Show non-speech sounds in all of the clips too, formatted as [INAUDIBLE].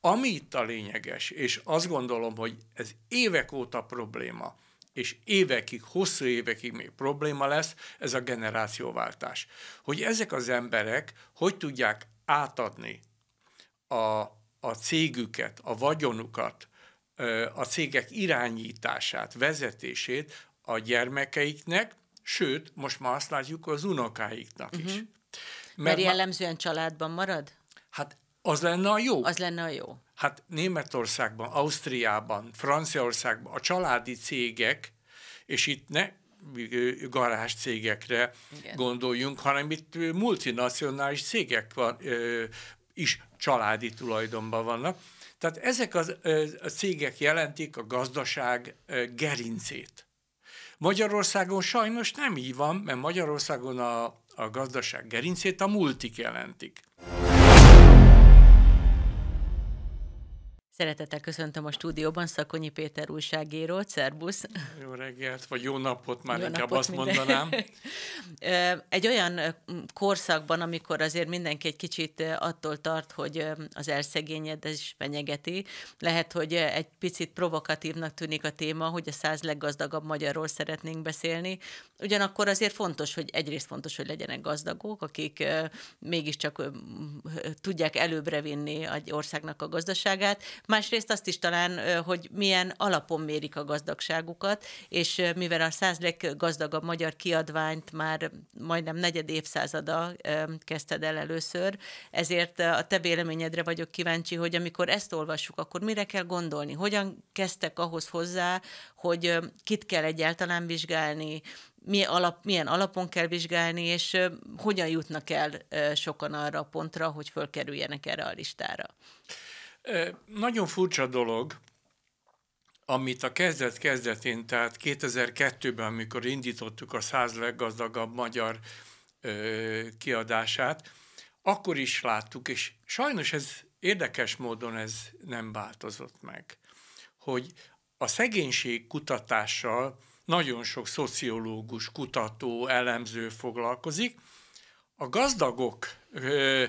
Ami itt a lényeges, és azt gondolom, hogy ez évek óta probléma, és évekig, hosszú évekig még probléma lesz, ez a generációváltás. Hogy ezek az emberek hogy tudják átadni a, a cégüket, a vagyonukat, a cégek irányítását, vezetését a gyermekeiknek, sőt, most már azt látjuk az unokáiknak uh-huh. is. Mhm. Mert, Mert jellemzően ma... családban marad? Hát az lenne a jó. Az lenne a jó. Hát Németországban, Ausztriában, Franciaországban a családi cégek, és itt ne garázs cégekre Igen. gondoljunk, hanem itt multinacionális cégek van, ö, is családi tulajdonban vannak. Tehát ezek az, ö, a cégek jelentik a gazdaság ö, gerincét. Magyarországon sajnos nem így van, mert Magyarországon a, a gazdaság gerincét a multik jelentik. Szeretettel köszöntöm a stúdióban Szakonyi Péter újságíró, szerbusz! Jó reggelt, vagy jó napot, már jó inkább napot azt minden. mondanám. [LAUGHS] egy olyan korszakban, amikor azért mindenki egy kicsit attól tart, hogy az elszegényedés fenyegeti, lehet, hogy egy picit provokatívnak tűnik a téma, hogy a száz leggazdagabb magyarról szeretnénk beszélni. Ugyanakkor azért fontos, hogy egyrészt fontos, hogy legyenek gazdagok, akik mégiscsak tudják előbbre vinni egy országnak a gazdaságát, Másrészt azt is talán, hogy milyen alapon mérik a gazdagságukat, és mivel a száz leggazdagabb magyar kiadványt már majdnem negyed évszázada kezdted el először, ezért a te véleményedre vagyok kíváncsi, hogy amikor ezt olvassuk, akkor mire kell gondolni? Hogyan kezdtek ahhoz hozzá, hogy kit kell egyáltalán vizsgálni, alap, milyen alapon kell vizsgálni, és hogyan jutnak el sokan arra a pontra, hogy fölkerüljenek erre a listára? Nagyon furcsa dolog, amit a kezdet-kezdetén, tehát 2002-ben, amikor indítottuk a száz leggazdagabb magyar ö, kiadását, akkor is láttuk, és sajnos ez érdekes módon ez nem változott meg, hogy a szegénység kutatással nagyon sok szociológus, kutató, elemző foglalkozik, a gazdagok ö,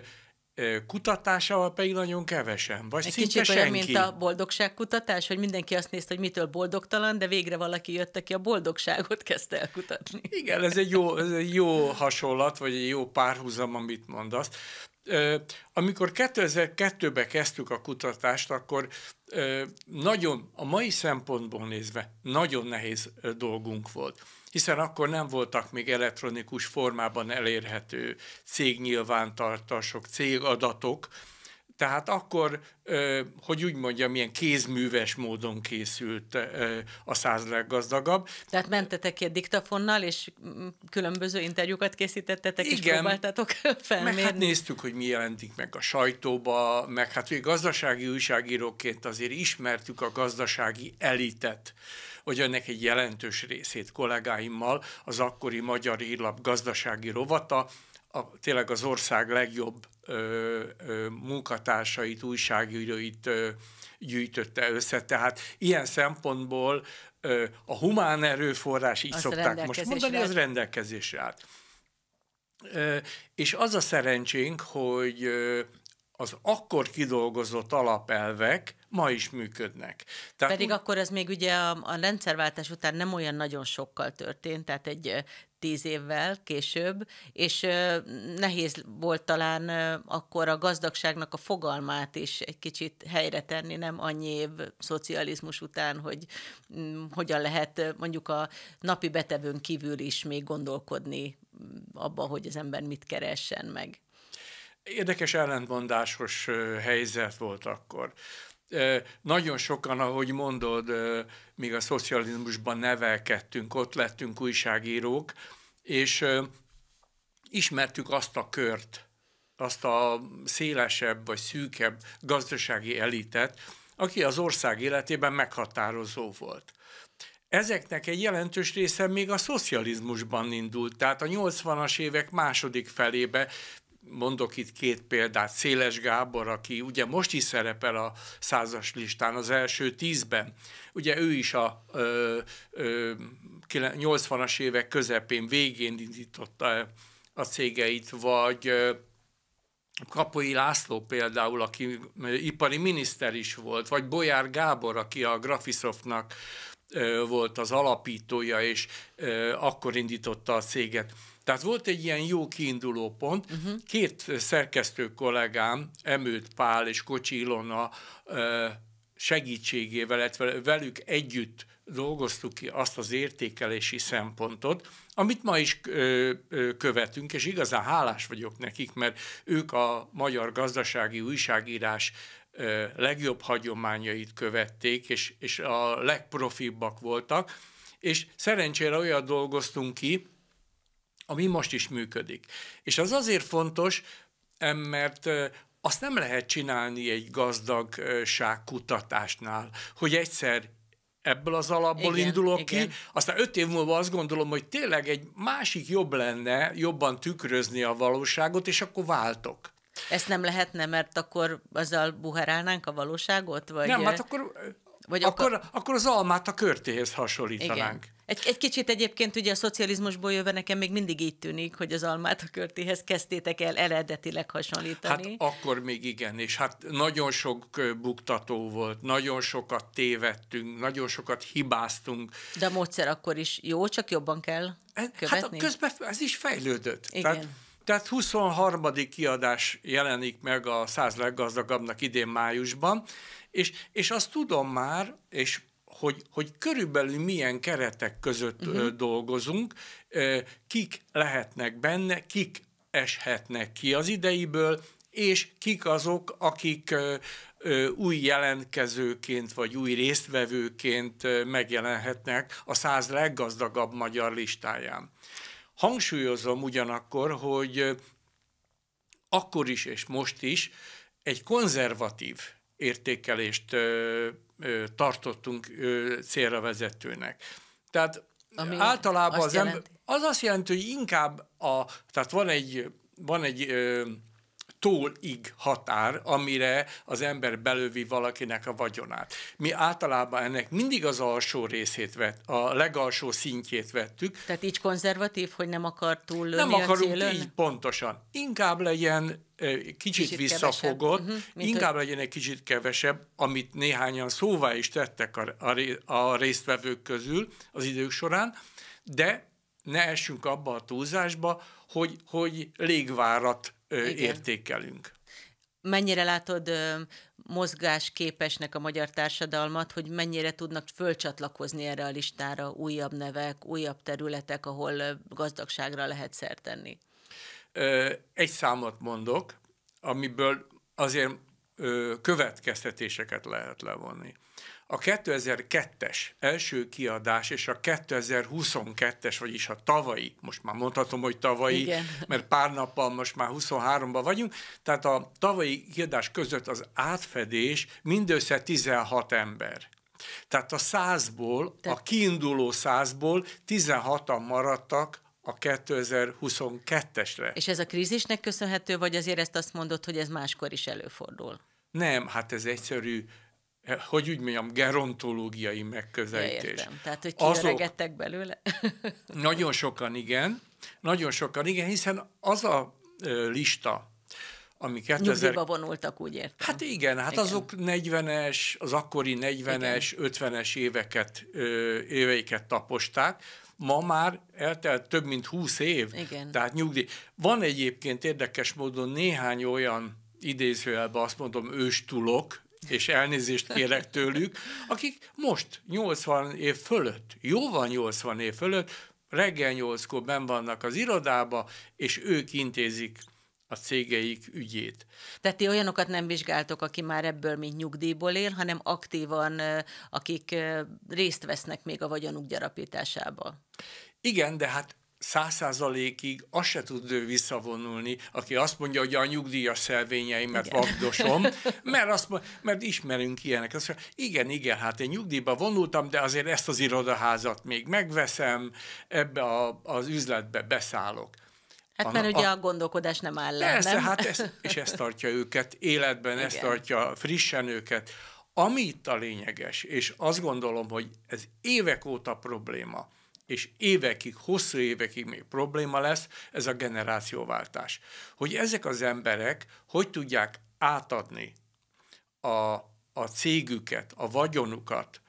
kutatásával pedig nagyon kevesen, vagy Egy szinte kicsit senki. Olyan, mint a boldogságkutatás, hogy mindenki azt nézte, hogy mitől boldogtalan, de végre valaki jött, aki a boldogságot kezdte el kutatni. Igen, ez egy jó, ez egy jó hasonlat, vagy egy jó párhuzam, amit mondasz. Amikor 2002-ben kezdtük a kutatást, akkor nagyon, a mai szempontból nézve, nagyon nehéz dolgunk volt hiszen akkor nem voltak még elektronikus formában elérhető cégnyilvántartások, cégadatok, tehát akkor, hogy úgy mondjam, milyen kézműves módon készült a száz leggazdagabb. Tehát mentetek ki a diktafonnal, és különböző interjúkat készítettetek, Igen, és próbáltatok felmérni. Meg hát néztük, hogy mi jelentik meg a sajtóba, meg hát hogy gazdasági újságíróként azért ismertük a gazdasági elitet hogy ennek egy jelentős részét kollégáimmal az akkori Magyar Hírlap gazdasági rovata, a, tényleg az ország legjobb ö, ö, munkatársait, újságíróit ö, gyűjtötte össze. Tehát ilyen szempontból ö, a humán erőforrás, így Azt szokták most mondani, az rendelkezésre állt. Ö, és az a szerencsénk, hogy ö, az akkor kidolgozott alapelvek ma is működnek. Tehát Pedig akkor ez még ugye a, a rendszerváltás után nem olyan nagyon sokkal történt, tehát egy tíz évvel később, és nehéz volt talán akkor a gazdagságnak a fogalmát is egy kicsit helyre tenni, nem annyi év szocializmus után, hogy mm, hogyan lehet mondjuk a napi betevőn kívül is még gondolkodni mm, abba, hogy az ember mit keressen meg érdekes ellentmondásos helyzet volt akkor. Nagyon sokan, ahogy mondod, még a szocializmusban nevelkedtünk, ott lettünk újságírók, és ismertük azt a kört, azt a szélesebb vagy szűkebb gazdasági elitet, aki az ország életében meghatározó volt. Ezeknek egy jelentős része még a szocializmusban indult, tehát a 80-as évek második felébe Mondok itt két példát. Széles Gábor, aki ugye most is szerepel a százas listán, az első tízben. Ugye ő is a ö, ö, 80-as évek közepén, végén indította a cégeit, vagy Kapoi László például, aki ipari miniszter is volt, vagy Bolyár Gábor, aki a Graphisoftnak volt az alapítója, és akkor indította a céget. Tehát volt egy ilyen jó kiinduló pont. Uh-huh. Két szerkesztő kollégám, Emőt Pál és Kocsi Ilona segítségével, illetve velük együtt dolgoztuk ki azt az értékelési szempontot, amit ma is követünk, és igazán hálás vagyok nekik, mert ők a magyar gazdasági újságírás legjobb hagyományait követték, és, és a legprofibbak voltak, és szerencsére olyat dolgoztunk ki, ami most is működik. És az azért fontos, mert azt nem lehet csinálni egy gazdagság kutatásnál, hogy egyszer ebből az alapból igen, indulok igen. ki, aztán öt év múlva azt gondolom, hogy tényleg egy másik jobb lenne jobban tükrözni a valóságot, és akkor váltok. Ezt nem lehetne, mert akkor azzal buherálnánk a valóságot? Vagy... Nem, hát akkor vagy akkor, akkor, akkor az almát a körtéhez hasonlítanánk. Igen. Egy, egy kicsit egyébként ugye a szocializmusból jövő nekem még mindig így tűnik, hogy az almát a körtéhez kezdtétek el eredetileg hasonlítani. Hát akkor még igen, és hát nagyon sok buktató volt, nagyon sokat tévedtünk, nagyon sokat hibáztunk. De a módszer akkor is jó, csak jobban kell e, hát követni? Hát közben ez is fejlődött. Igen. Tehát tehát 23. kiadás jelenik meg a száz leggazdagabbnak idén májusban, és, és azt tudom már, és hogy, hogy körülbelül milyen keretek között uh-huh. dolgozunk, kik lehetnek benne, kik eshetnek ki az ideiből, és kik azok, akik új jelentkezőként vagy új résztvevőként megjelenhetnek a száz leggazdagabb magyar listáján. Hangsúlyozom ugyanakkor, hogy akkor is és most is egy konzervatív értékelést ö, ö, tartottunk ö, célra vezetőnek. Tehát Ami általában az ember, az azt jelenti, hogy inkább a, tehát van egy, van egy ö, tólig ig határ, amire az ember belővi valakinek a vagyonát. Mi általában ennek mindig az alsó részét vett, a legalsó szintjét vettük. Tehát így konzervatív, hogy nem akar túl Nem akarunk a így pontosan. Inkább legyen kicsit, kicsit visszafogott, uh-huh, inkább hogy... legyen egy kicsit kevesebb, amit néhányan szóvá is tettek a, a, a résztvevők közül az idők során, de ne essünk abba a túlzásba, hogy, hogy légvárat igen. értékelünk. Mennyire látod mozgásképesnek a magyar társadalmat, hogy mennyire tudnak fölcsatlakozni erre a listára újabb nevek, újabb területek, ahol gazdagságra lehet szert tenni? Egy számot mondok, amiből azért következtetéseket lehet levonni. A 2002-es első kiadás és a 2022-es, vagyis a tavalyi, most már mondhatom, hogy tavalyi, Igen. mert pár nappal most már 23-ban vagyunk, tehát a tavalyi kiadás között az átfedés mindössze 16 ember. Tehát a százból, Te- a kiinduló százból 16-an maradtak a 2022-esre. És ez a krízisnek köszönhető, vagy azért ezt azt mondod, hogy ez máskor is előfordul? Nem, hát ez egyszerű, eh, hogy úgy mondjam, gerontológiai megközelítés. Ja, értem. Tehát, hogy kiöregettek belőle? [LAUGHS] nagyon sokan igen, nagyon sokan igen, hiszen az a lista, ami 2000... Nyugdíjba vonultak, úgy értem. Hát igen, hát igen. azok 40-es, az akkori 40-es, 50-es éveket, éveiket taposták, ma már eltelt több mint 20 év, igen. tehát nyugdíj. Van egyébként érdekes módon néhány olyan idézőjelben azt mondom, őstulok, és elnézést kérek tőlük, akik most 80 év fölött, van 80 év fölött, reggel 8-kor ben vannak az irodába, és ők intézik a cégeik ügyét. Tehát ti olyanokat nem vizsgáltok, aki már ebből, mint nyugdíjból él, hanem aktívan, akik részt vesznek még a vagyonuk gyarapításába. Igen, de hát száz százalékig azt se tud ő visszavonulni, aki azt mondja, hogy a nyugdíjas szelvényeimet igen. vagdosom, [LAUGHS] mert, azt, mert ismerünk ilyenek. Azt mondja, igen, igen, hát én nyugdíjba vonultam, de azért ezt az irodaházat még megveszem, ebbe a, az üzletbe beszállok. Hát a, mert ugye a, a gondolkodás nem áll le, Persze, nem? hát ez, és ezt tartja őket életben, igen. ezt tartja frissen őket. Ami itt a lényeges, és azt gondolom, hogy ez évek óta probléma, és évekig, hosszú évekig még probléma lesz, ez a generációváltás. Hogy ezek az emberek hogy tudják átadni a, a cégüket, a vagyonukat,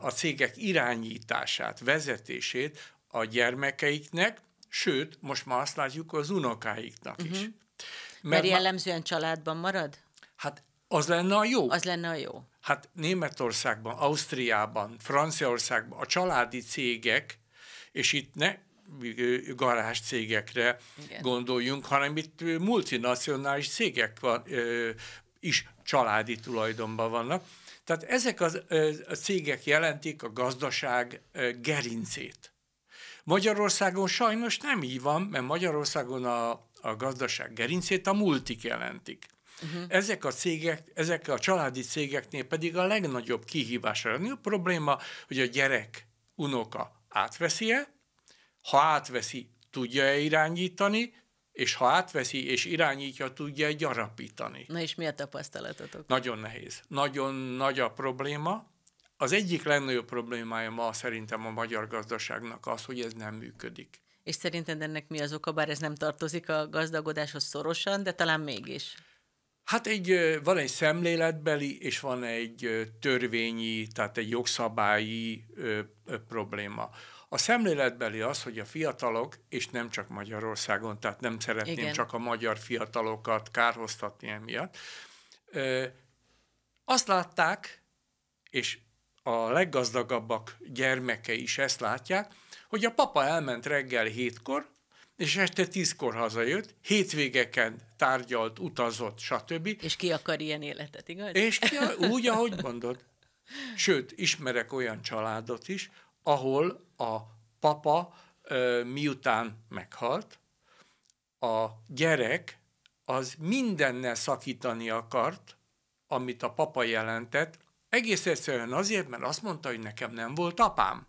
a cégek irányítását, vezetését a gyermekeiknek, sőt, most már azt látjuk az unokáiknak is. Uh-huh. Mert, Mert jellemzően ma... családban marad? Hát az lenne a jó. Az lenne a jó. Hát Németországban, Ausztriában, Franciaországban a családi cégek, és itt ne garázs cégekre Igen. gondoljunk, hanem itt multinacionális cégek van, is családi tulajdonban vannak. Tehát ezek a, a cégek jelentik a gazdaság gerincét. Magyarországon sajnos nem így van, mert Magyarországon a, a gazdaság gerincét a multik jelentik. Uh-huh. Ezek a cégek, ezek a családi cégeknél pedig a legnagyobb kihívás. A nagyobb probléma, hogy a gyerek, unoka átveszi-e, ha átveszi, tudja-e irányítani, és ha átveszi és irányítja, tudja-e gyarapítani. Na és mi a tapasztalatotok? Nagyon nehéz. Nagyon nagy a probléma. Az egyik legnagyobb problémája ma szerintem a magyar gazdaságnak az, hogy ez nem működik. És szerinted ennek mi az oka, bár ez nem tartozik a gazdagodáshoz szorosan, de talán mégis? Hát egy, van egy szemléletbeli, és van egy törvényi, tehát egy jogszabályi ö, ö, probléma. A szemléletbeli az, hogy a fiatalok, és nem csak Magyarországon, tehát nem szeretném Igen. csak a magyar fiatalokat kárhoztatni emiatt, ö, azt látták, és a leggazdagabbak gyermeke is ezt látják, hogy a papa elment reggel hétkor, és este tízkor hazajött, hétvégeken tárgyalt, utazott, stb. És ki akar ilyen életet, igaz? És ki, úgy, ahogy mondod. Sőt, ismerek olyan családot is, ahol a papa miután meghalt, a gyerek az mindennel szakítani akart, amit a papa jelentett, egész egyszerűen azért, mert azt mondta, hogy nekem nem volt apám.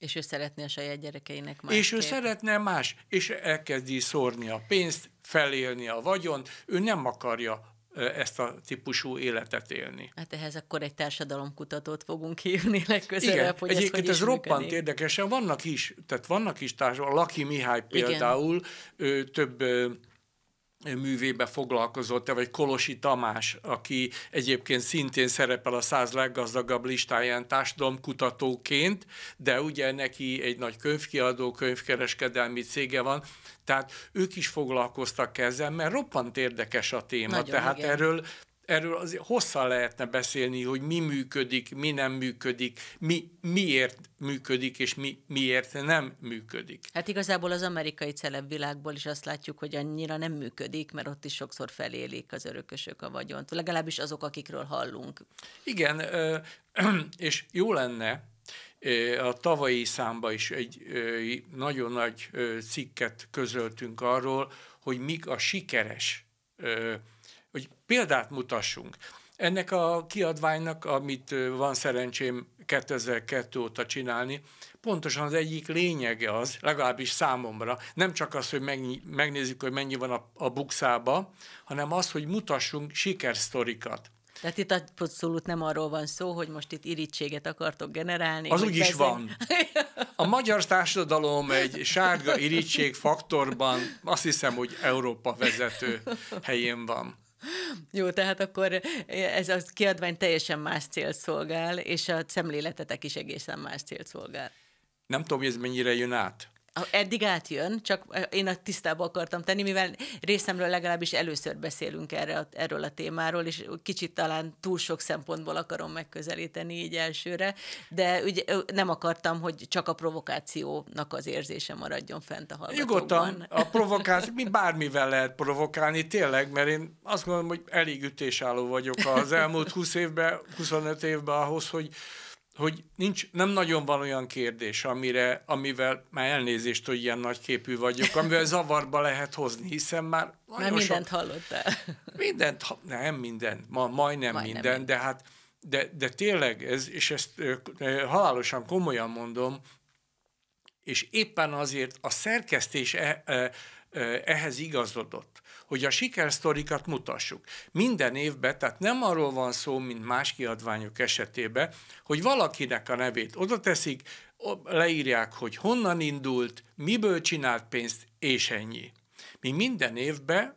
És ő szeretné a saját gyerekeinek más. És ő kép. szeretne más, és elkezdi szórni a pénzt, felélni a vagyont, ő nem akarja ezt a típusú életet élni. Hát ehhez akkor egy társadalomkutatót fogunk hívni legközelebb, Igen, hogy egyébként ez, hogy ez roppant érdekesen, vannak is, tehát vannak is társadalom, Laki Mihály például, ő több művébe foglalkozott, vagy Kolosi Tamás, aki egyébként szintén szerepel a száz leggazdagabb listáján társadalomkutatóként, de ugye neki egy nagy könyvkiadó, könyvkereskedelmi cége van, tehát ők is foglalkoztak ezzel, mert roppant érdekes a téma, Nagyon, tehát igen. erről erről azért hosszan lehetne beszélni, hogy mi működik, mi nem működik, mi miért működik, és mi miért nem működik. Hát igazából az amerikai világból is azt látjuk, hogy annyira nem működik, mert ott is sokszor felélik az örökösök a vagyont, legalábbis azok, akikről hallunk. Igen, [CLEARS THROAT] és jó lenne, a tavalyi számba is egy nagyon nagy cikket közöltünk arról, hogy mik a sikeres hogy példát mutassunk. Ennek a kiadványnak, amit van szerencsém 2002 óta csinálni, pontosan az egyik lényege az, legalábbis számomra, nem csak az, hogy megnézzük, hogy mennyi van a, a bukszába, hanem az, hogy mutassunk sikersztorikat. Tehát itt abszolút nem arról van szó, hogy most itt irítséget akartok generálni. Az úgy is van. [LAUGHS] A magyar társadalom egy sárga irítség faktorban azt hiszem, hogy Európa vezető helyén van. [LAUGHS] Jó, tehát akkor ez az kiadvány teljesen más cél szolgál, és a szemléletetek is egészen más cél szolgál. Nem tudom, hogy ez mennyire jön át. Ah, eddig átjön, csak eh, én a tisztába akartam tenni, mivel részemről legalábbis először beszélünk erre, a, erről a témáról, és kicsit talán túl sok szempontból akarom megközelíteni így elsőre, de ugye nem akartam, hogy csak a provokációnak az érzése maradjon fent a hallgatókban. Nyugodtan, a provokáció, mi bármivel lehet provokálni, tényleg, mert én azt gondolom, hogy elég ütésálló vagyok az elmúlt 20 évben, 25 évben ahhoz, hogy hogy nincs, nem nagyon van olyan kérdés, amire, amivel már elnézést, hogy ilyen nagy képű vagyok, amivel [LAUGHS] zavarba lehet hozni, hiszen már... Már mindent sok, hallottál. [LAUGHS] Mindent, nem minden, ma, majdnem, majdnem minden, minden, de hát de, de tényleg, ez, és ezt ö, ö, halálosan komolyan mondom, és éppen azért a szerkesztés e, e, ehhez igazodott, hogy a sikersztorikat mutassuk. Minden évben, tehát nem arról van szó, mint más kiadványok esetében, hogy valakinek a nevét oda teszik, leírják, hogy honnan indult, miből csinált pénzt, és ennyi. Mi minden évben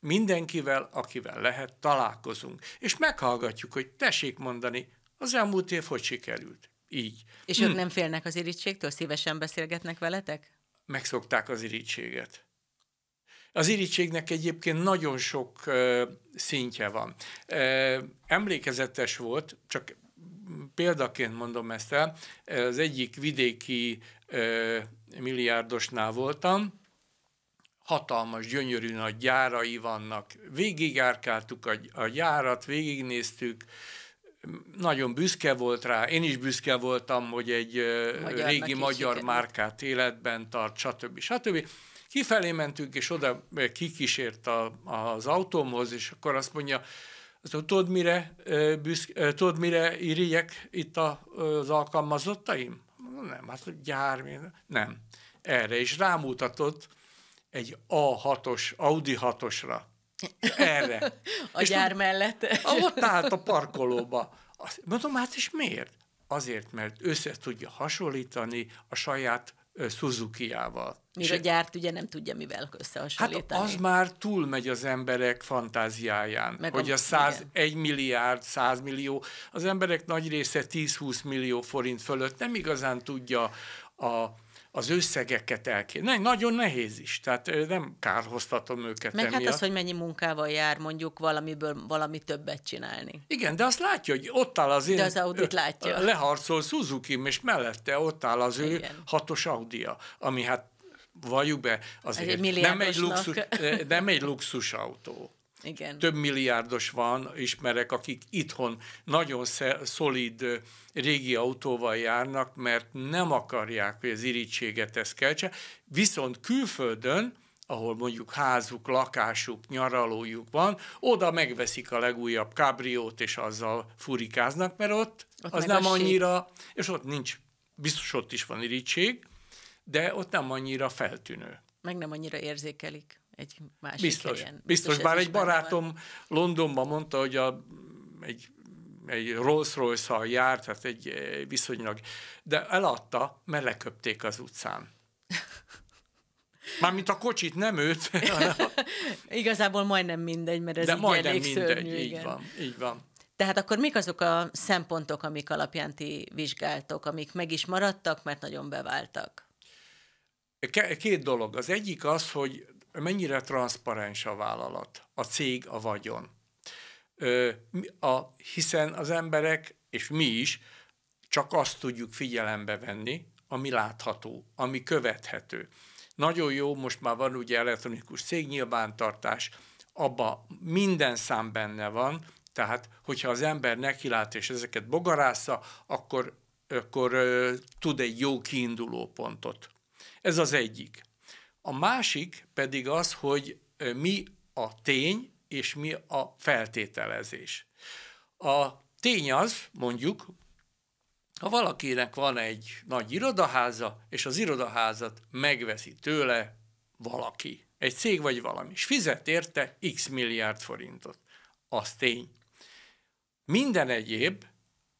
mindenkivel, akivel lehet, találkozunk, és meghallgatjuk, hogy tessék mondani, az elmúlt év hogy sikerült. Így. És hm. ők nem félnek az irítségtől? Szívesen beszélgetnek veletek? Megszokták az irítséget. Az irítségnek egyébként nagyon sok szintje van. emlékezetes volt, csak példaként mondom ezt el, az egyik vidéki milliárdosnál voltam, hatalmas, gyönyörű nagy gyárai vannak. Végigjárkáltuk a, a gyárat, végignéztük, nagyon büszke volt rá, én is büszke voltam, hogy egy magyar régi magyar márkát életben tart, stb. stb. Kifelé mentünk, és oda kikísért a, az autómhoz, és akkor azt mondja, tudod, mire, tud tudod, mire irigyek itt az alkalmazottaim? Nem, hát gyár, nem. Erre is rámutatott egy A6-os, Audi 6-osra. Erre. [LAUGHS] A és gyár mellett. Ott állt a parkolóba. mondom, hát és miért? Azért, mert össze tudja hasonlítani a saját Suzuki-jával. És a e- gyárt ugye nem tudja mivel összehasonlítani. Hát az már túl megy az emberek fantáziáján, Meg hogy a, a 101 milliárd, 100 millió, az emberek nagy része 10-20 millió forint fölött nem igazán tudja a az összegeket elkérni. Nagyon nehéz is, tehát nem kárhoztatom őket Meg hát emiatt. hát az, hogy mennyi munkával jár mondjuk valamiből valami többet csinálni. Igen, de azt látja, hogy ott áll az én... De az audit látja. Leharcol suzuki és mellette ott áll az Igen. ő hatos Audia, ami hát valljuk be, azért egy nem, egy luxus, nem egy luxus autó. Igen. Több milliárdos van, ismerek, akik itthon nagyon szolid régi autóval járnak, mert nem akarják, hogy az irítséget ezt keltse. Viszont külföldön, ahol mondjuk házuk, lakásuk, nyaralójuk van, oda megveszik a legújabb kábriót, és azzal furikáznak, mert ott, ott az nem annyira, és ott nincs, biztos ott is van irítség, de ott nem annyira feltűnő. Meg nem annyira érzékelik egy másik biztos, helyen. Biztos, biztos bár egy barátom van. Londonban mondta, hogy a, egy, egy Rolls-Royce-hal járt, tehát egy eh, viszonylag, de eladta, mert leköpték az utcán. [LAUGHS] Mármint a kocsit, nem őt. [LAUGHS] Igazából majdnem mindegy, mert ez De így majdnem elég mindegy, szörnyű, így igen. van, így van. Tehát akkor mik azok a szempontok, amik alapján ti vizsgáltok, amik meg is maradtak, mert nagyon beváltak? Két dolog. Az egyik az, hogy mennyire transzparens a vállalat, a cég, a vagyon. Ö, a, hiszen az emberek, és mi is, csak azt tudjuk figyelembe venni, ami látható, ami követhető. Nagyon jó, most már van ugye elektronikus cégnyilvántartás, abba minden szám benne van, tehát hogyha az ember nekilát és ezeket bogarásza, akkor, akkor ö, tud egy jó kiinduló pontot. Ez az egyik. A másik pedig az, hogy mi a tény és mi a feltételezés. A tény az, mondjuk, ha valakinek van egy nagy irodaháza, és az irodaházat megveszi tőle valaki, egy cég vagy valami, és fizet érte x milliárd forintot. Az tény. Minden egyéb,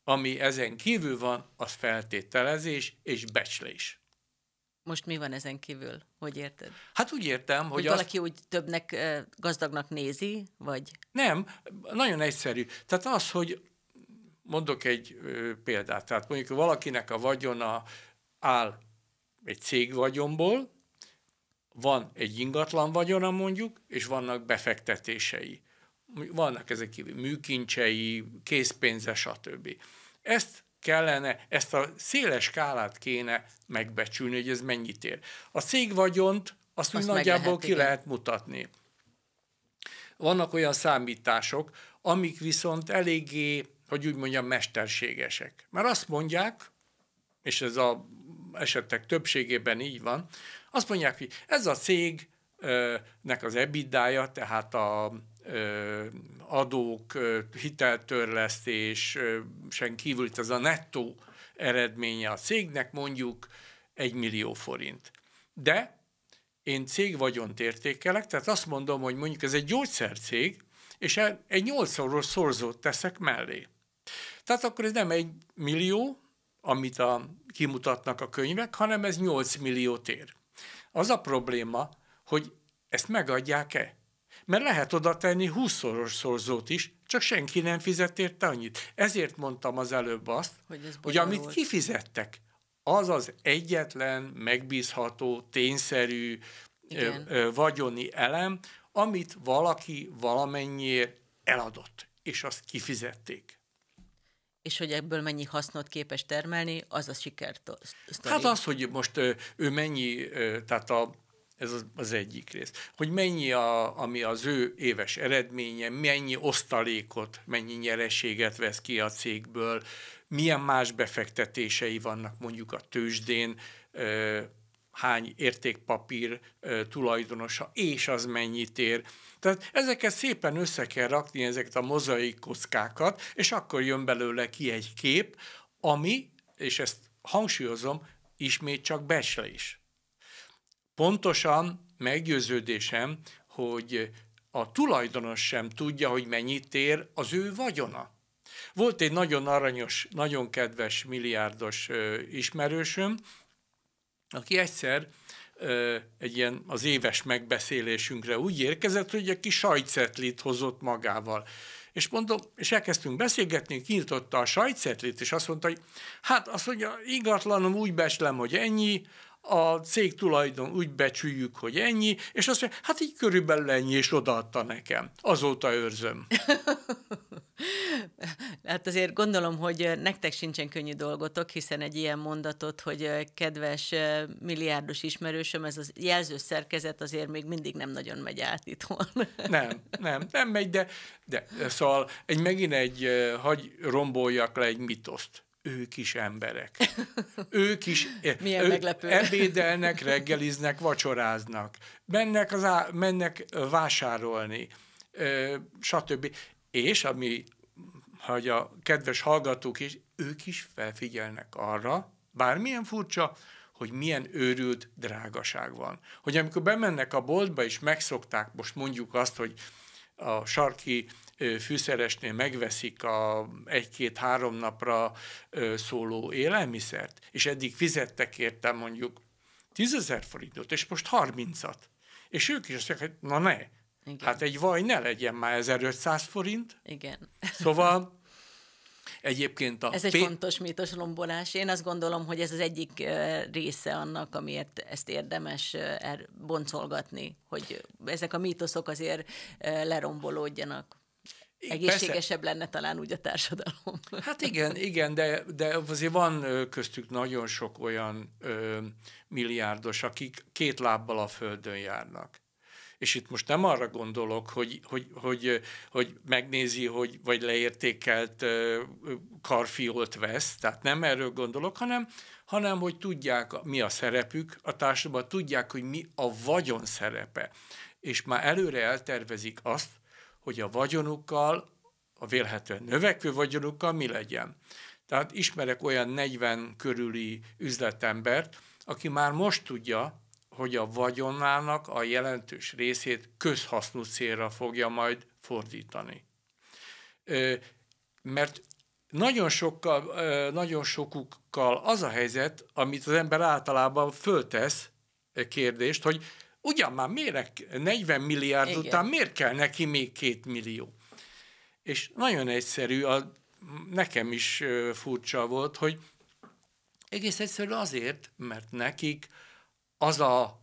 ami ezen kívül van, az feltételezés és becslés. Most mi van ezen kívül? Hogy érted? Hát úgy értem, hogy... hogy azt... valaki úgy többnek, gazdagnak nézi, vagy... Nem, nagyon egyszerű. Tehát az, hogy mondok egy példát. Tehát mondjuk valakinek a vagyona áll egy cég vagyonból, van egy ingatlan vagyona mondjuk, és vannak befektetései. Vannak ezek kívül műkincsei, készpénze, stb. Ezt kellene, ezt a széles skálát kéne megbecsülni, hogy ez mennyit ér. A cégvagyont vagyont azt, azt nagyjából lehet, ki igen. lehet mutatni. Vannak olyan számítások, amik viszont eléggé, hogy úgy mondjam, mesterségesek. Mert azt mondják, és ez a esetek többségében így van, azt mondják, hogy ez a cégnek az ebidája, tehát a adók, hiteltörlesztés, sen kívül itt az a nettó eredménye a cégnek mondjuk egy millió forint. De én cégvagyont értékelek, tehát azt mondom, hogy mondjuk ez egy gyógyszercég, és egy nyolcszoros szorzót teszek mellé. Tehát akkor ez nem egy millió, amit a, kimutatnak a könyvek, hanem ez 8 millió tér. Az a probléma, hogy ezt megadják-e? mert lehet oda tenni 20-szoros szorzót is, csak senki nem fizet érte annyit. Ezért mondtam az előbb azt, hogy, ez hogy amit volt. kifizettek, az az egyetlen, megbízható, tényszerű ö, ö, vagyoni elem, amit valaki valamennyiért eladott, és azt kifizették és hogy ebből mennyi hasznot képes termelni, az a sikert. Hát az, hogy most ő mennyi, tehát a ez az egyik rész. Hogy mennyi, a, ami az ő éves eredménye, mennyi osztalékot, mennyi nyereséget vesz ki a cégből, milyen más befektetései vannak mondjuk a tőzsdén, hány értékpapír tulajdonosa, és az mennyit ér. Tehát ezeket szépen össze kell rakni, ezeket a mozaik kockákat, és akkor jön belőle ki egy kép, ami, és ezt hangsúlyozom, ismét csak becslés. Pontosan meggyőződésem, hogy a tulajdonos sem tudja, hogy mennyit ér az ő vagyona. Volt egy nagyon aranyos, nagyon kedves milliárdos ö, ismerősöm, aki egyszer ö, egy ilyen az éves megbeszélésünkre úgy érkezett, hogy egy kis sajtszetlit hozott magával. És mondom, és elkezdtünk beszélgetni, kinyitotta a sajtszetlit, és azt mondta, hogy hát azt mondja, igatlanom úgy beslem, hogy ennyi, a cég tulajdon úgy becsüljük, hogy ennyi, és azt mondja, hát így körülbelül ennyi, és odaadta nekem. Azóta őrzöm. [LAUGHS] hát azért gondolom, hogy nektek sincsen könnyű dolgotok, hiszen egy ilyen mondatot, hogy kedves milliárdos ismerősöm, ez a jelző szerkezet azért még mindig nem nagyon megy át itthon. [LAUGHS] nem, nem, nem megy, de, de szóval egy, megint egy, hagy romboljak le egy mitoszt ők is emberek. [LAUGHS] Ők is e, Milyen ők meglepő. ebédelnek, reggeliznek, vacsoráznak, mennek, az á, mennek vásárolni, stb. És ami, hogy a kedves hallgatók is, ők is felfigyelnek arra, bármilyen furcsa, hogy milyen őrült drágaság van. Hogy amikor bemennek a boltba, és megszokták most mondjuk azt, hogy a sarki fűszeresnél megveszik a egy-két-három napra szóló élelmiszert, és eddig fizettek értem mondjuk 10 ezer forintot, és most 30-at. És ők is azt mondják, hogy na ne, igen. Hát egy vaj ne legyen már 1500 forint. Igen. Szóval egyébként a... Ez egy pé... fontos mítos rombolás. Én azt gondolom, hogy ez az egyik része annak, amiért ezt érdemes er- boncolgatni, hogy ezek a mítoszok azért lerombolódjanak. Egészségesebb Persze. lenne talán úgy a társadalom. Hát igen, igen, de, de azért van köztük nagyon sok olyan ö, milliárdos, akik két lábbal a földön járnak. És itt most nem arra gondolok, hogy, hogy, hogy, hogy megnézi, hogy vagy leértékelt karfiolt vesz, tehát nem erről gondolok, hanem, hanem hogy tudják, mi a szerepük a társadalomban, tudják, hogy mi a vagyon szerepe. És már előre eltervezik azt, hogy a vagyonukkal, a vélhetően növekvő vagyonukkal mi legyen. Tehát ismerek olyan 40 körüli üzletembert, aki már most tudja, hogy a vagyonának a jelentős részét közhasznú célra fogja majd fordítani. Mert nagyon, sokkal, nagyon sokukkal az a helyzet, amit az ember általában föltesz kérdést, hogy ugyan már miért 40 milliárd Igen. után miért kell neki még 2 millió? És nagyon egyszerű, a, nekem is furcsa volt, hogy egész egyszerűen azért, mert nekik az a,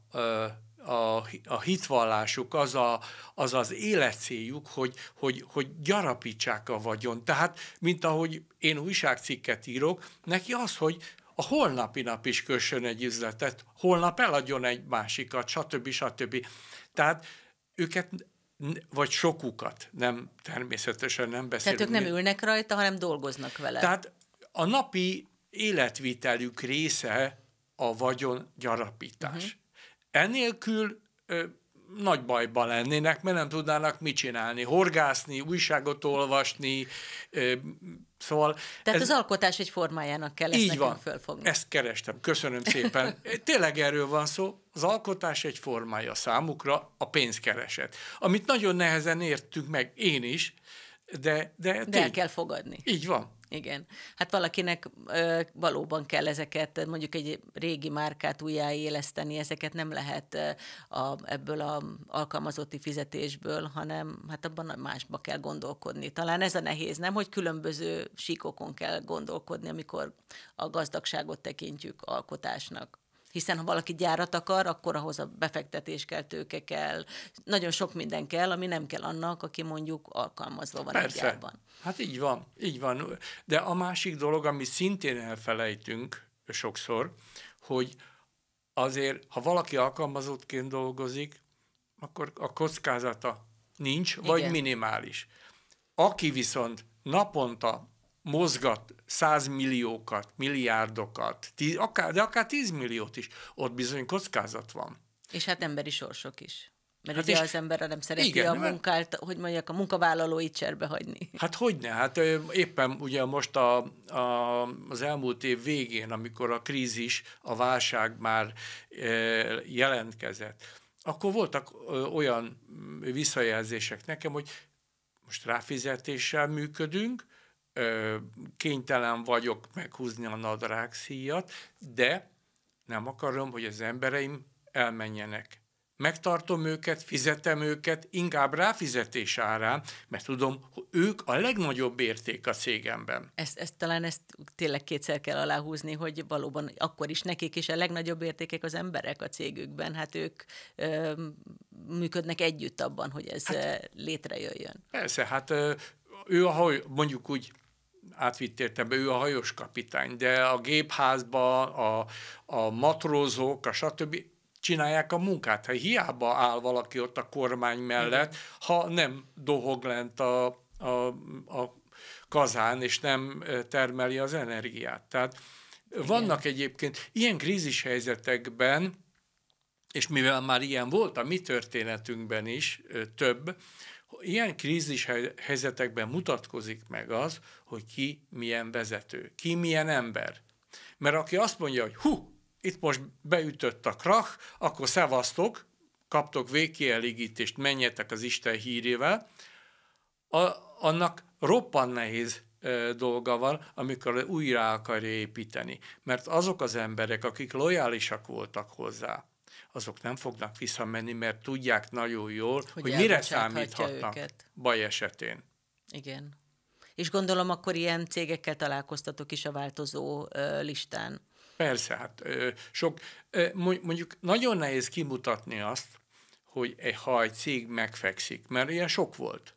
a, a hitvallásuk, az, a, az az életcéljuk, hogy, hogy, hogy gyarapítsák a vagyon. Tehát, mint ahogy én újságcikket írok, neki az, hogy a holnapi nap is kössön egy üzletet, holnap eladjon egy másikat, stb. stb. Tehát őket vagy sokukat, nem természetesen nem beszélünk. Tehát ők nem ülnek rajta, hanem dolgoznak vele. Tehát a napi életvitelük része a vagyon gyarapítás. Uh-huh. Ennélkül ö, nagy bajban lennének, mert nem tudnának mit csinálni. Horgászni, újságot olvasni, ö, Szóval Tehát ez, az alkotás egy formájának kell ezt így van, fölfogni. ezt kerestem, köszönöm szépen. [LAUGHS] Tényleg erről van szó, az alkotás egy formája számukra a pénzkereset, amit nagyon nehezen értünk meg, én is, de, de, de el kell fogadni. Így van. Igen. Hát valakinek ö, valóban kell ezeket, mondjuk egy régi márkát újjáéleszteni, ezeket nem lehet ö, a, ebből a alkalmazotti fizetésből, hanem hát abban másba kell gondolkodni. Talán ez a nehéz, nem, hogy különböző síkokon kell gondolkodni, amikor a gazdagságot tekintjük alkotásnak hiszen ha valaki gyárat akar, akkor ahhoz a befektetés kell, tőke kell, nagyon sok minden kell, ami nem kell annak, aki mondjuk alkalmazva van Persze. egy gyárban. Hát így van, így van. De a másik dolog, ami szintén elfelejtünk sokszor, hogy azért, ha valaki alkalmazottként dolgozik, akkor a kockázata nincs, Igen. vagy minimális. Aki viszont naponta mozgat százmilliókat, milliárdokat, tíz, akár, de akár tízmilliót is, ott bizony kockázat van. És hát emberi sorsok is. Mert hát ugye az ember nem szereti igen, a munkát, mert, hogy mondjak, a munkavállalóit cserbe hagyni. Hát ne? hát éppen ugye most a, a, az elmúlt év végén, amikor a krízis, a válság már e, jelentkezett, akkor voltak olyan mm, visszajelzések nekem, hogy most ráfizetéssel működünk, ö, kénytelen vagyok meghúzni a nadrág szíjat, de nem akarom, hogy az embereim elmenjenek. Megtartom őket, fizetem őket, inkább ráfizetés árán, mert tudom, hogy ők a legnagyobb érték a cégemben. Ezt, ezt talán ezt tényleg kétszer kell aláhúzni, hogy valóban akkor is nekik is a legnagyobb értékek az emberek a cégükben. Hát ők ö, működnek együtt abban, hogy ez hát, létrejöjjön. Persze, hát ö, ő, ahogy mondjuk úgy átvitt értembe, ő a hajós kapitány, de a gépházba a, a matrózók, a stb. csinálják a munkát. Ha hát hiába áll valaki ott a kormány mellett, Igen. ha nem dohog lent a, a, a kazán, és nem termeli az energiát. Tehát Igen. vannak egyébként ilyen krízis helyzetekben, és mivel már ilyen volt a mi történetünkben is több, ilyen krízis helyzetekben mutatkozik meg az, hogy ki milyen vezető, ki milyen ember. Mert aki azt mondja, hogy hú, itt most beütött a krach, akkor szevasztok, kaptok végkielégítést, menjetek az Isten hírével, a, annak roppan nehéz dolga van, amikor újra akarja építeni. Mert azok az emberek, akik lojálisak voltak hozzá, azok nem fognak visszamenni, mert tudják nagyon jól, hogy, hogy mire számíthatnak őket. baj esetén. Igen. És gondolom akkor ilyen cégekkel találkoztatok is a változó listán. Persze, hát sok, mondjuk nagyon nehéz kimutatni azt, hogy ha egy cég megfekszik, mert ilyen sok volt.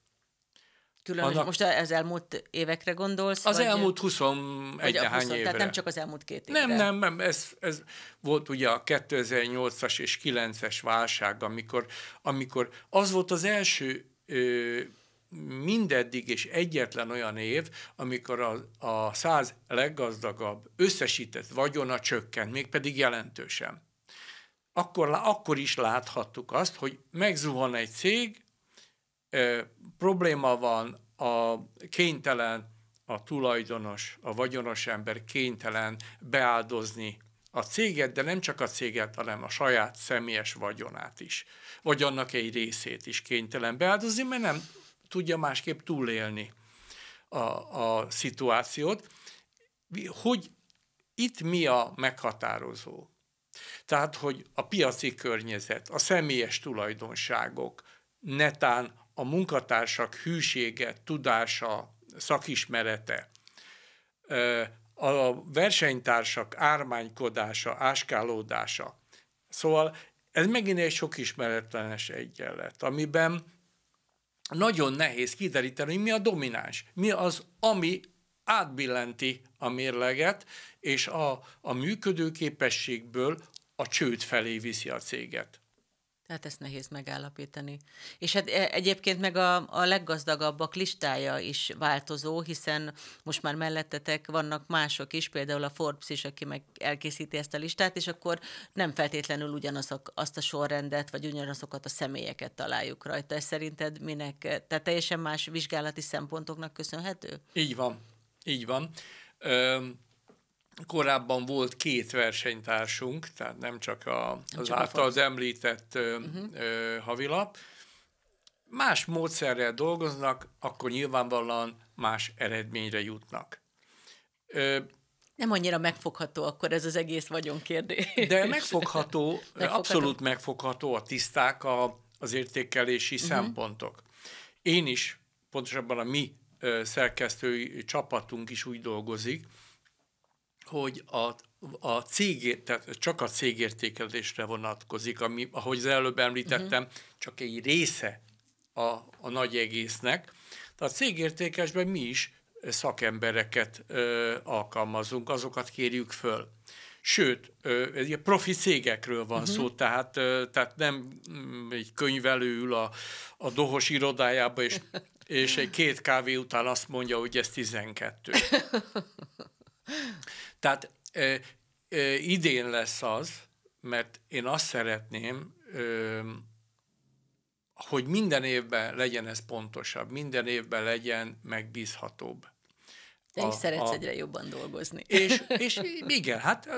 Különös, annak... most az elmúlt évekre gondolsz? Az vagy... elmúlt 21 hány évre. Tehát nem csak az elmúlt két évre. Nem, nem, nem, ez, ez volt ugye a 2008-as és 9-es válság, amikor, amikor az volt az első ö, mindeddig és egyetlen olyan év, amikor a, a száz leggazdagabb összesített vagyona csökkent, mégpedig jelentősen. Akkor, akkor is láthattuk azt, hogy megzuhan egy cég, ö, probléma van, a kénytelen a tulajdonos, a vagyonos ember kénytelen beáldozni a céget, de nem csak a céget, hanem a saját személyes vagyonát is, vagy annak egy részét is kénytelen beáldozni, mert nem tudja másképp túlélni a, a szituációt. Hogy itt mi a meghatározó? Tehát, hogy a piaci környezet, a személyes tulajdonságok, netán a munkatársak hűsége, tudása, szakismerete, a versenytársak ármánykodása, áskálódása. Szóval ez megint egy sok ismeretlenes egyenlet, amiben nagyon nehéz kideríteni, hogy mi a domináns, mi az, ami átbillenti a mérleget, és a, a működőképességből a csőd felé viszi a céget. Tehát ezt nehéz megállapítani. És hát e, egyébként meg a, a leggazdagabbak listája is változó, hiszen most már mellettetek vannak mások is, például a Forbes is, aki meg elkészíti ezt a listát, és akkor nem feltétlenül ugyanazok azt a sorrendet, vagy ugyanazokat a személyeket találjuk rajta. Ez szerinted minek? Tehát teljesen más vizsgálati szempontoknak köszönhető? Így van. Így van. Ö, korábban volt két versenytársunk, tehát nem csak a, az nem csak által a említett uh-huh. ö, havilap. Más módszerrel dolgoznak, akkor nyilvánvalóan más eredményre jutnak. Ö, nem annyira megfogható akkor ez az egész vagyonkérdés. De megfogható, megfogható. abszolút megfogható a tiszták, a, az értékelési uh-huh. szempontok. Én is, pontosabban a mi szerkesztői csapatunk is úgy dolgozik, hogy a, a cég, tehát csak a cégértékelésre vonatkozik, ami, ahogy az előbb említettem, uh-huh. csak egy része a, a nagy egésznek. Tehát a cégértékesben mi is szakembereket ö, alkalmazunk, azokat kérjük föl. Sőt, ö, profi cégekről van uh-huh. szó, tehát, ö, tehát nem mm, egy könyvelő ül a, a dohos irodájába, és, és egy két kávé után azt mondja, hogy ez 12. [LAUGHS] Tehát ö, ö, idén lesz az, mert én azt szeretném, ö, hogy minden évben legyen ez pontosabb, minden évben legyen megbízhatóbb. Te is szeretsz a... egyre jobban dolgozni. És, [LAUGHS] és igen, hát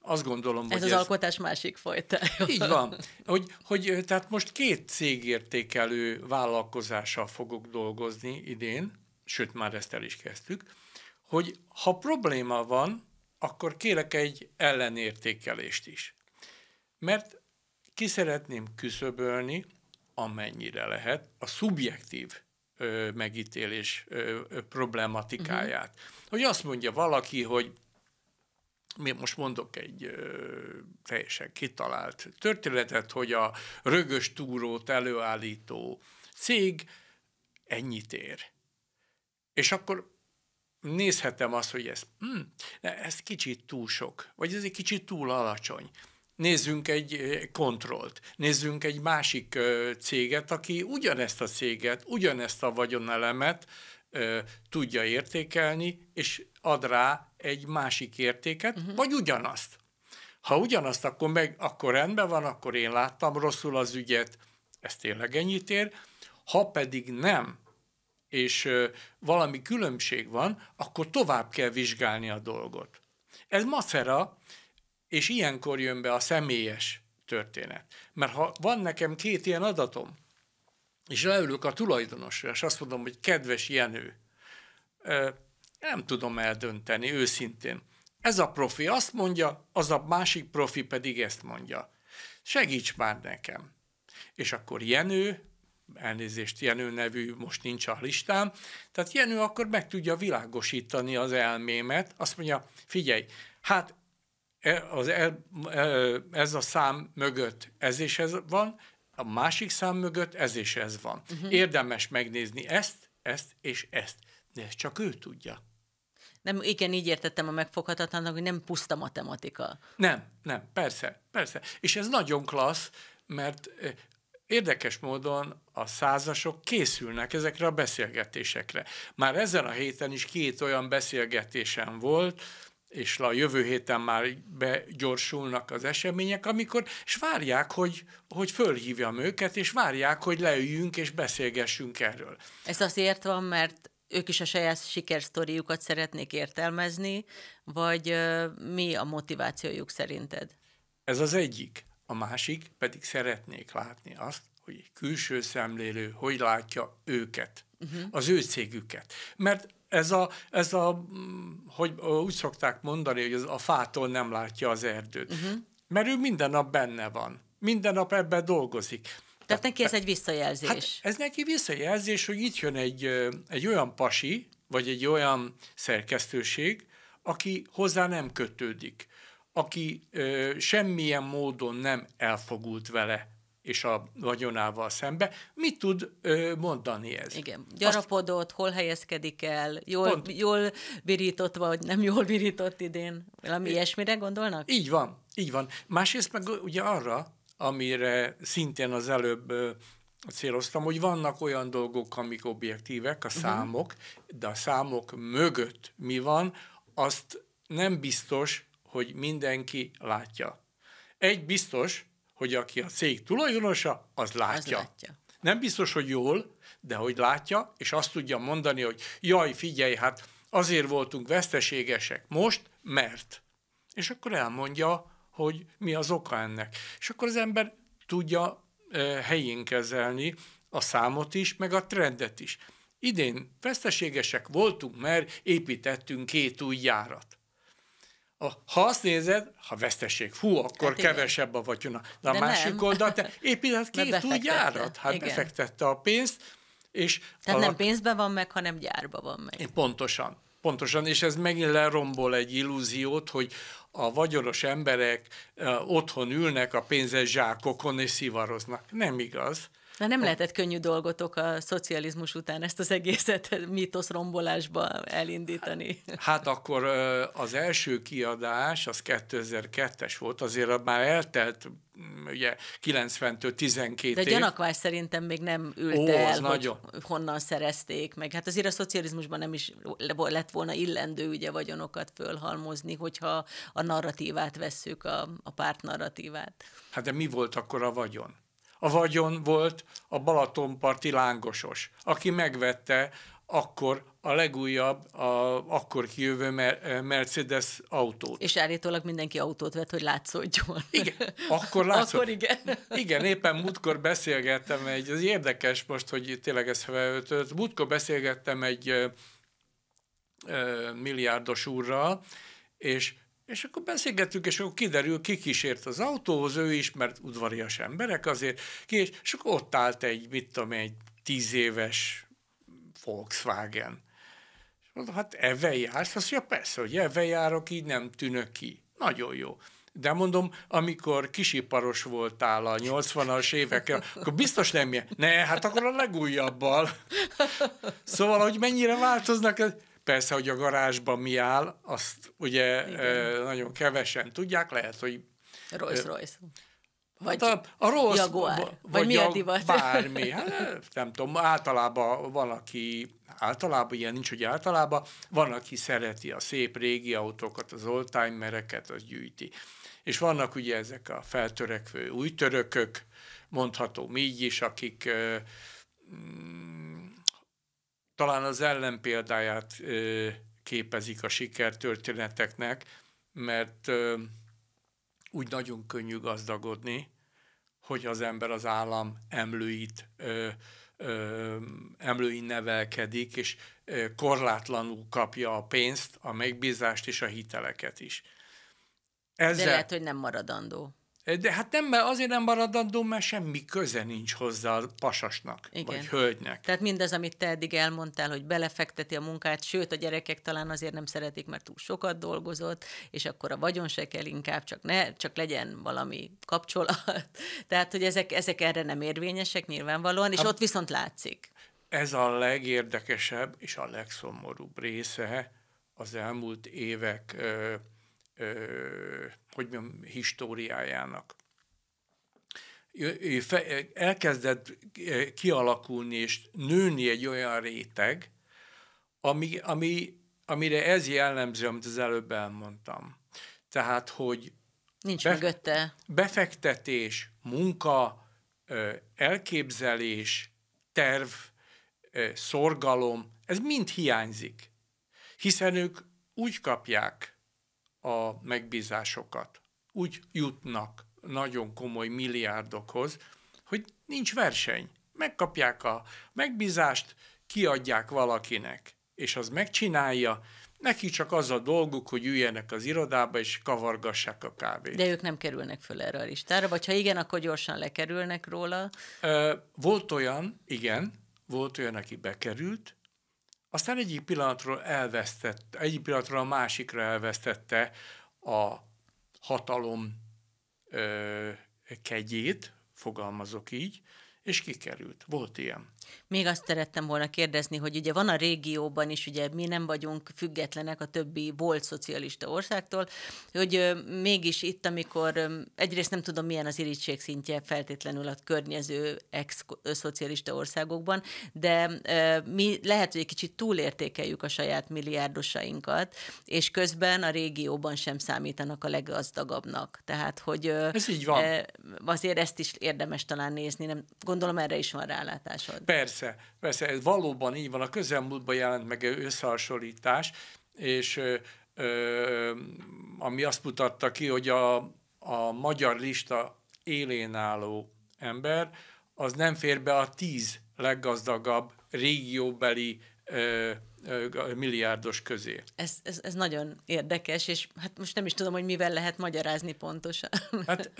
azt gondolom, ez hogy... Az ez az alkotás másik fajta. Így van. Hogy, hogy, tehát most két cégértékelő vállalkozással fogok dolgozni idén, sőt, már ezt el is kezdtük, hogy ha probléma van, akkor kérek egy ellenértékelést is. Mert ki szeretném küszöbölni, amennyire lehet, a szubjektív ö, megítélés ö, ö, problematikáját. Uh-huh. Mhm. Hogy azt mondja valaki, hogy most mondok egy ö, teljesen kitalált történetet, hogy a rögös túrót előállító cég ennyit ér. És akkor nézhetem azt, hogy ez, hm, ez kicsit túl sok, vagy ez egy kicsit túl alacsony. Nézzünk egy eh, kontrollt, nézzünk egy másik eh, céget, aki ugyanezt a céget, ugyanezt a vagyonelemet eh, tudja értékelni, és ad rá egy másik értéket, uh-huh. vagy ugyanazt. Ha ugyanazt, akkor, meg, akkor rendben van, akkor én láttam rosszul az ügyet, ez tényleg ennyit ér. Ha pedig nem, és valami különbség van, akkor tovább kell vizsgálni a dolgot. Ez macera, és ilyenkor jön be a személyes történet. Mert ha van nekem két ilyen adatom, és leülök a tulajdonosra, és azt mondom, hogy kedves Jenő, nem tudom eldönteni őszintén. Ez a profi azt mondja, az a másik profi pedig ezt mondja. Segíts már nekem. És akkor Jenő elnézést Jenő nevű most nincs a listám, tehát Jenő akkor meg tudja világosítani az elmémet, azt mondja, figyelj, hát e, az, e, ez a szám mögött ez és ez van, a másik szám mögött ez és ez van. Uh-huh. Érdemes megnézni ezt, ezt és ezt. De ezt csak ő tudja. Nem, igen, így értettem a megfoghatatlanak, hogy nem puszta matematika. Nem, nem, persze, persze. És ez nagyon klassz, mert e, érdekes módon a százasok készülnek ezekre a beszélgetésekre. Már ezen a héten is két olyan beszélgetésem volt, és a jövő héten már begyorsulnak az események, amikor, és várják, hogy, hogy fölhívjam őket, és várják, hogy leüljünk és beszélgessünk erről. Ez azért van, mert ők is a saját sikersztoriukat szeretnék értelmezni, vagy mi a motivációjuk szerinted? Ez az egyik a másik pedig szeretnék látni azt, hogy egy külső szemlélő hogy látja őket, uh-huh. az ő cégüket. Mert ez a, ez a mm, hogy úgy szokták mondani, hogy az a fától nem látja az erdőt. Uh-huh. Mert ő minden nap benne van, minden nap ebben dolgozik. Tehát neki ez egy visszajelzés. Hát ez neki visszajelzés, hogy itt jön egy, egy olyan pasi, vagy egy olyan szerkesztőség, aki hozzá nem kötődik aki ö, semmilyen módon nem elfogult vele és a vagyonával szembe, mit tud ö, mondani ez? Igen, gyarapodott, Azt... hol helyezkedik el, jól, Pont. jól virított vagy nem jól virított idén, valami é... ilyesmire gondolnak? Így van, így van. Másrészt meg ugye arra, amire szintén az előbb ö, céloztam, hogy vannak olyan dolgok, amik objektívek, a mhm. számok, uh-huh. de a számok mögött mi van, azt nem biztos, hogy mindenki látja. Egy biztos, hogy aki a cég tulajdonosa, az látja. Az látja. Nem biztos, hogy jól, de hogy látja, és azt tudja mondani, hogy jaj, figyelj, hát azért voltunk veszteségesek most, mert. És akkor elmondja, hogy mi az oka ennek. És akkor az ember tudja helyén kezelni a számot is, meg a trendet is. Idén veszteségesek voltunk, mert építettünk két új járat a, ha azt nézed, ha vesztesség, fú, akkor hát kevesebb a vagyona. De, de a másik nem. oldal, de épített két [LAUGHS] új gyárat, hát igen. befektette a pénzt, és Tehát alak... nem pénzben van meg, hanem gyárban van meg. Pontosan. Pontosan, és ez megint lerombol egy illúziót, hogy a vagyonos emberek otthon ülnek a pénzes zsákokon és szivaroznak. Nem igaz. Na nem lehetett könnyű dolgotok a szocializmus után ezt az egészet [LAUGHS] mítosz rombolásba elindítani. Hát akkor az első kiadás, az 2002-es volt, azért már eltelt mm, ugye 90-től 12 De év. gyanakvás szerintem még nem ült Ó, el, hogy honnan szerezték meg. Hát azért a szocializmusban nem is lett volna illendő ugye vagyonokat fölhalmozni, hogyha a narratívát vesszük, a, a párt narratívát. Hát de mi volt akkor a vagyon? a vagyon volt a Balatonparti lángosos, aki megvette akkor a legújabb, a, akkor kijövő Mercedes autót. És állítólag mindenki autót vett, hogy látszódjon. Igen, akkor látszódjon. akkor igen. Igen, éppen múltkor beszélgettem egy, az érdekes most, hogy tényleg ez felöltött, múltkor beszélgettem egy milliárdos úrral, és és akkor beszélgettünk, és akkor kiderül, ki kísért az autóhoz, ő is, mert udvarias emberek azért, ki, és, és akkor ott állt egy, mit tudom, egy tíz éves Volkswagen. És mondom, hát evel jársz? Azt mondja, persze, hogy evel járok, így nem tűnök ki. Nagyon jó. De mondom, amikor kisiparos voltál a 80-as évekkel, akkor biztos nem ilyen. Ne, hát akkor a legújabbal. Szóval, hogy mennyire változnak, Persze, hogy a garázsban mi áll, azt ugye Igen. nagyon kevesen tudják, lehet, hogy... Rolls-Royce. Hát vagy a, a rossz, Jaguar. Vagy, vagy mi a divat? Bármi. Hát, nem tudom, általában van, aki, általában ilyen nincs, hogy általában van, aki szereti a szép régi autókat, az oldtimereket, az gyűjti. És vannak ugye ezek a feltörekvő törökök, mondhatom így is, akik mm, talán az ellenpéldáját képezik a sikertörténeteknek, mert úgy nagyon könnyű gazdagodni, hogy az ember az állam emlőit, ö, ö, emlőin nevelkedik, és korlátlanul kapja a pénzt, a megbízást és a hiteleket is. Ezzel... De lehet, hogy nem maradandó. De hát nem, mert azért nem maradandó, mert semmi köze nincs hozzá a pasasnak, Igen. vagy hölgynek. Tehát mindaz, amit te eddig elmondtál, hogy belefekteti a munkát, sőt a gyerekek talán azért nem szeretik, mert túl sokat dolgozott, és akkor a vagyon se kell inkább, csak ne, csak legyen valami kapcsolat. [LAUGHS] Tehát, hogy ezek, ezek erre nem érvényesek nyilvánvalóan, és a, ott viszont látszik. Ez a legérdekesebb és a legszomorúbb része az elmúlt évek ö, hogy mondjam, históriájának. elkezdett kialakulni és nőni egy olyan réteg, ami, ami, amire ez jellemző, amit az előbb elmondtam. Tehát, hogy Nincs bef- mögötte. Befektetés, munka, elképzelés, terv, szorgalom, ez mind hiányzik. Hiszen ők úgy kapják a megbízásokat. Úgy jutnak nagyon komoly milliárdokhoz, hogy nincs verseny. Megkapják a megbízást, kiadják valakinek, és az megcsinálja, Neki csak az a dolguk, hogy üljenek az irodába és kavargassák a kávét. De ők nem kerülnek föl erre a listára, vagy ha igen, akkor gyorsan lekerülnek róla? Volt olyan, igen, volt olyan, aki bekerült, aztán egyik pillanatról elvesztette, egyik pillanatról a másikra elvesztette a hatalom ö, kegyét, fogalmazok így, és kikerült. Volt ilyen. Még azt szerettem volna kérdezni, hogy ugye van a régióban is, ugye mi nem vagyunk függetlenek a többi volt szocialista országtól, hogy mégis itt, amikor egyrészt nem tudom, milyen az irítség szintje feltétlenül a környező ex-szocialista országokban, de mi lehet, hogy egy kicsit túlértékeljük a saját milliárdosainkat, és közben a régióban sem számítanak a leggazdagabbnak. Tehát, hogy Ez így van. azért ezt is érdemes talán nézni, nem gondolom erre is van rálátásod. Persze Persze, persze, ez valóban így van. A közelmúltban jelent meg egy összehasonlítás, és ö, ö, ami azt mutatta ki, hogy a, a magyar lista élén álló ember, az nem fér be a tíz leggazdagabb régióbeli ö, milliárdos közé. Ez, ez, ez nagyon érdekes, és hát most nem is tudom, hogy mivel lehet magyarázni pontosan. Hát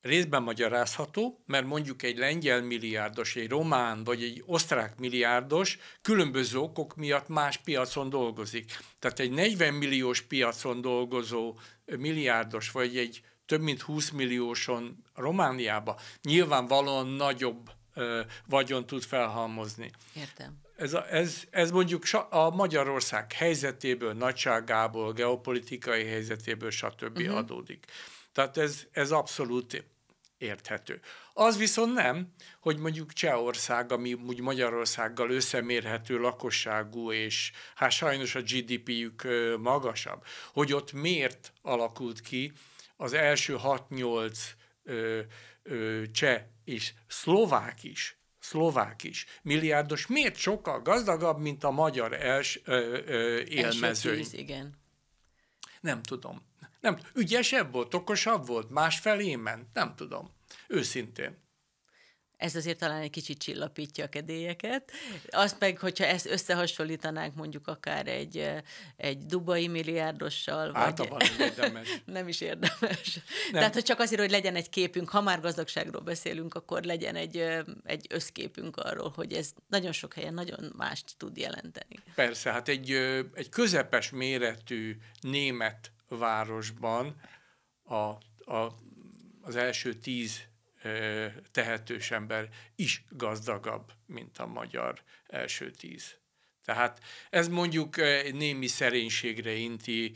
részben magyarázható, mert mondjuk egy lengyel milliárdos, egy román vagy egy osztrák milliárdos különböző okok miatt más piacon dolgozik. Tehát egy 40 milliós piacon dolgozó milliárdos, vagy egy több mint 20 millióson Romániába nyilvánvalóan nagyobb ö, vagyon tud felhalmozni. Értem. Ez, a, ez, ez mondjuk a Magyarország helyzetéből, nagyságából, geopolitikai helyzetéből, stb. Uh-huh. adódik. Tehát ez, ez abszolút érthető. Az viszont nem, hogy mondjuk Csehország, ami úgy Magyarországgal összemérhető lakosságú, és hát sajnos a GDP-jük magasabb, hogy ott miért alakult ki az első 6-8 cseh és szlovák is, szlovák is milliárdos, miért sokkal gazdagabb, mint a magyar els, ö, ö, élmezőny? Első tíz, igen. Nem tudom. Nem, ügyesebb volt, okosabb volt, másfelé ment, nem tudom. Őszintén. Ez azért talán egy kicsit csillapítja a kedélyeket. Azt meg, hogyha ezt összehasonlítanánk mondjuk akár egy, egy dubai milliárdossal. vagy... nem [LAUGHS] nem is érdemes. Nem. Tehát, hogy csak azért, hogy legyen egy képünk, ha már gazdagságról beszélünk, akkor legyen egy, egy összképünk arról, hogy ez nagyon sok helyen nagyon mást tud jelenteni. Persze, hát egy, egy közepes méretű német városban a, a, az első tíz tehetős ember is gazdagabb, mint a magyar első tíz. Tehát ez mondjuk némi szerénységre inti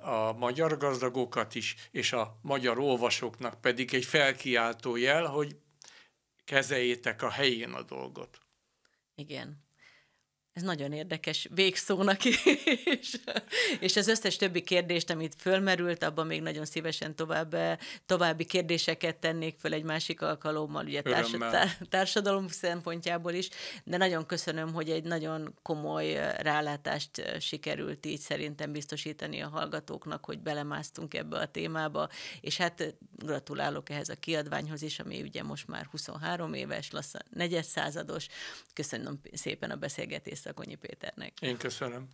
a magyar gazdagokat is, és a magyar olvasóknak pedig egy felkiáltó jel, hogy kezeljétek a helyén a dolgot. Igen. Ez nagyon érdekes végszónak is, és az összes többi kérdést, amit fölmerült, abban még nagyon szívesen tovább, további kérdéseket tennék föl egy másik alkalommal, ugye Örömmel. társadalom szempontjából is, de nagyon köszönöm, hogy egy nagyon komoly rálátást sikerült így szerintem biztosítani a hallgatóknak, hogy belemásztunk ebbe a témába, és hát gratulálok ehhez a kiadványhoz is, ami ugye most már 23 éves, lassan negyed százados. Köszönöm szépen a beszélgetést Szakonyi Péternek. Én köszönöm.